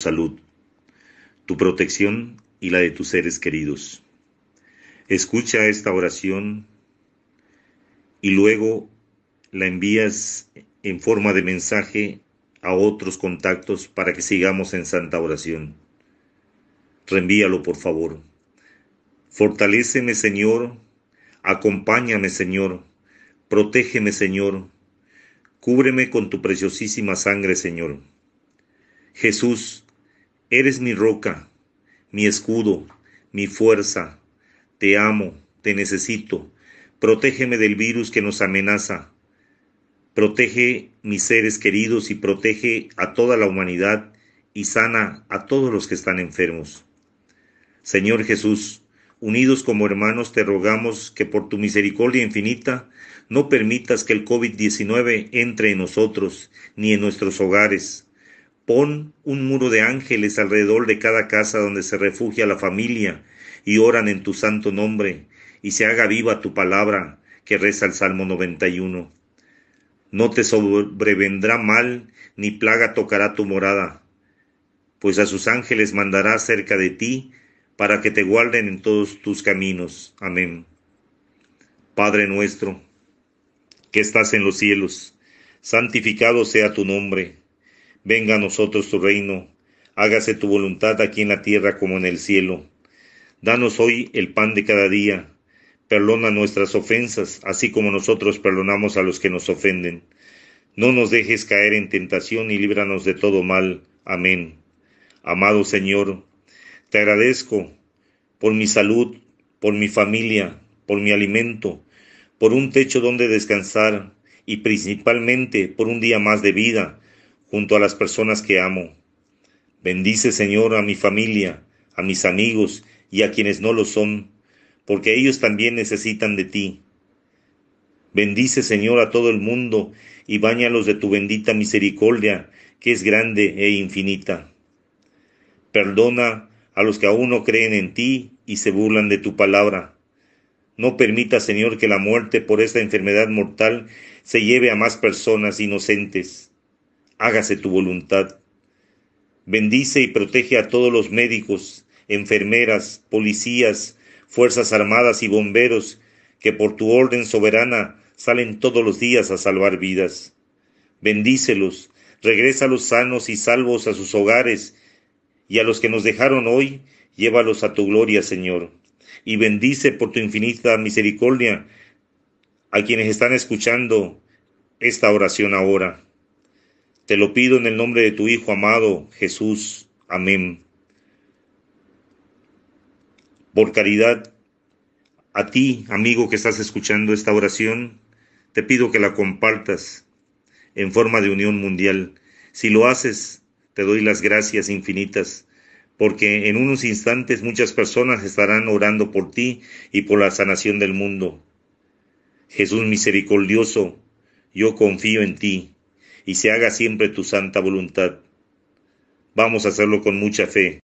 salud, tu protección y la de tus seres queridos. Escucha esta oración y luego la envías en forma de mensaje a otros contactos para que sigamos en santa oración. Reenvíalo, por favor. Fortaléceme, Señor. Acompáñame, Señor. Protégeme, Señor. Cúbreme con tu preciosísima sangre, Señor. Jesús, Eres mi roca, mi escudo, mi fuerza. Te amo, te necesito. Protégeme del virus que nos amenaza. Protege mis seres queridos y protege a toda la humanidad y sana a todos los que están enfermos. Señor Jesús, unidos como hermanos te rogamos que por tu misericordia infinita no permitas que el COVID-19 entre en nosotros ni en nuestros hogares Pon un muro de ángeles alrededor de cada casa donde se refugia la familia y oran en tu santo nombre, y se haga viva tu palabra, que reza el Salmo 91. No te sobrevendrá mal, ni plaga tocará tu morada, pues a sus ángeles mandará cerca de ti, para que te guarden en todos tus caminos. Amén. Padre nuestro, que estás en los cielos, santificado sea tu nombre Venga a nosotros tu reino, hágase tu voluntad aquí en la tierra como en el cielo. Danos hoy el pan de cada día. Perdona nuestras ofensas, así como nosotros perdonamos a los que nos ofenden. No nos dejes caer en tentación y líbranos de todo mal. Amén. Amado Señor, te agradezco por mi salud, por mi familia, por mi alimento, por un techo donde descansar y principalmente por un día más de vida junto a las personas que amo. Bendice, Señor, a mi familia, a mis amigos y a quienes no lo son, porque ellos también necesitan de ti. Bendice, Señor, a todo el mundo y báñalos de tu bendita misericordia, que es grande e infinita. Perdona a los que aún no creen en ti y se burlan de tu palabra. No permita, Señor, que la muerte por esta enfermedad mortal se lleve a más personas inocentes hágase tu voluntad. Bendice y protege a todos los médicos, enfermeras, policías, fuerzas armadas y bomberos que por tu orden soberana salen todos los días a salvar vidas. Bendícelos, regrésalos sanos y salvos a sus hogares, y a los que nos dejaron hoy, llévalos a tu gloria, Señor. Y bendice por tu infinita misericordia a quienes están escuchando esta oración ahora. Te lo pido en el nombre de tu Hijo amado, Jesús. Amén. Por caridad, a ti, amigo que estás escuchando esta oración, te pido que la compartas en forma de unión mundial. Si lo haces, te doy las gracias infinitas, porque en unos instantes muchas personas estarán orando por ti y por la sanación del mundo. Jesús misericordioso, yo confío en ti y se haga siempre tu santa voluntad. Vamos a hacerlo con mucha fe,